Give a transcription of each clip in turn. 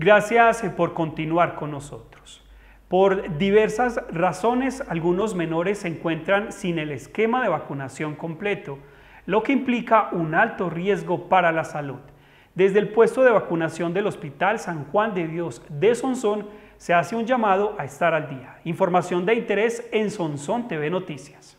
Gracias eh, por continuar con nosotros. Por diversas razones, algunos menores se encuentran sin el esquema de vacunación completo, lo que implica un alto riesgo para la salud. Desde el puesto de vacunación del Hospital San Juan de Dios de Sonsón se hace un llamado a estar al día. Información de interés en Sonsón TV Noticias.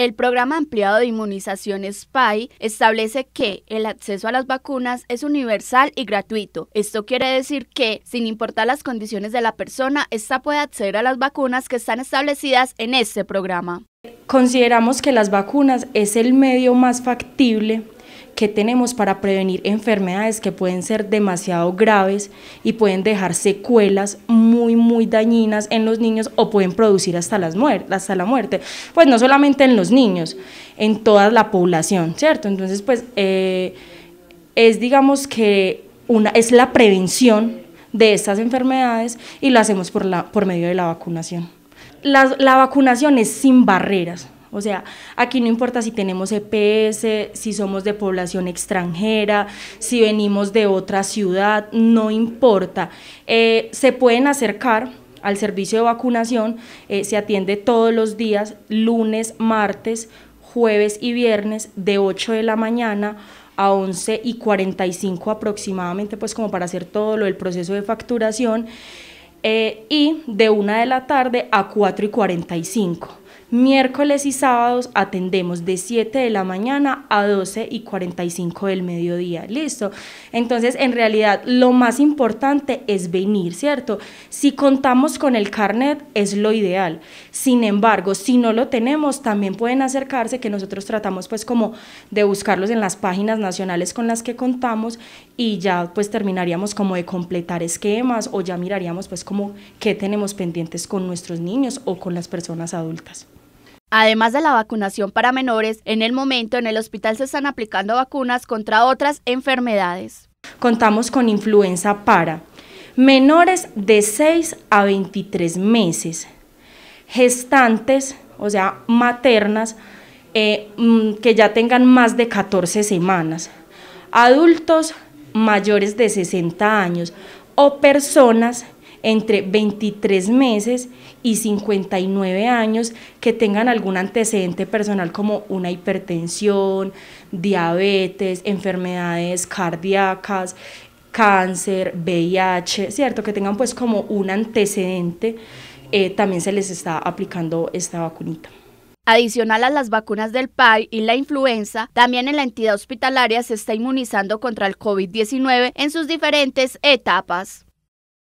El programa ampliado de inmunización spy establece que el acceso a las vacunas es universal y gratuito. Esto quiere decir que, sin importar las condiciones de la persona, ésta puede acceder a las vacunas que están establecidas en este programa. Consideramos que las vacunas es el medio más factible que tenemos para prevenir enfermedades que pueden ser demasiado graves y pueden dejar secuelas muy, muy dañinas en los niños o pueden producir hasta, hasta la muerte. Pues no solamente en los niños, en toda la población, ¿cierto? Entonces, pues eh, es, digamos que, una, es la prevención de estas enfermedades y lo hacemos por, la, por medio de la vacunación. La, la vacunación es sin barreras. O sea, aquí no importa si tenemos EPS, si somos de población extranjera, si venimos de otra ciudad, no importa. Eh, se pueden acercar al servicio de vacunación, eh, se atiende todos los días, lunes, martes, jueves y viernes, de 8 de la mañana a 11 y 45 aproximadamente, pues como para hacer todo lo del proceso de facturación, eh, y de una de la tarde a 4 y 45. Miércoles y sábados atendemos de 7 de la mañana a 12 y 45 del mediodía. Listo. Entonces, en realidad, lo más importante es venir, ¿cierto? Si contamos con el carnet, es lo ideal. Sin embargo, si no lo tenemos, también pueden acercarse, que nosotros tratamos pues como de buscarlos en las páginas nacionales con las que contamos y ya pues terminaríamos como de completar esquemas o ya miraríamos pues como qué tenemos pendientes con nuestros niños o con las personas adultas. Además de la vacunación para menores, en el momento en el hospital se están aplicando vacunas contra otras enfermedades. Contamos con influenza para menores de 6 a 23 meses, gestantes, o sea, maternas, eh, mm, que ya tengan más de 14 semanas, adultos mayores de 60 años o personas entre 23 meses y 59 años que tengan algún antecedente personal como una hipertensión, diabetes, enfermedades cardíacas, cáncer, VIH, ¿cierto? Que tengan pues como un antecedente, eh, también se les está aplicando esta vacunita. Adicional a las vacunas del PAI y la influenza, también en la entidad hospitalaria se está inmunizando contra el COVID-19 en sus diferentes etapas.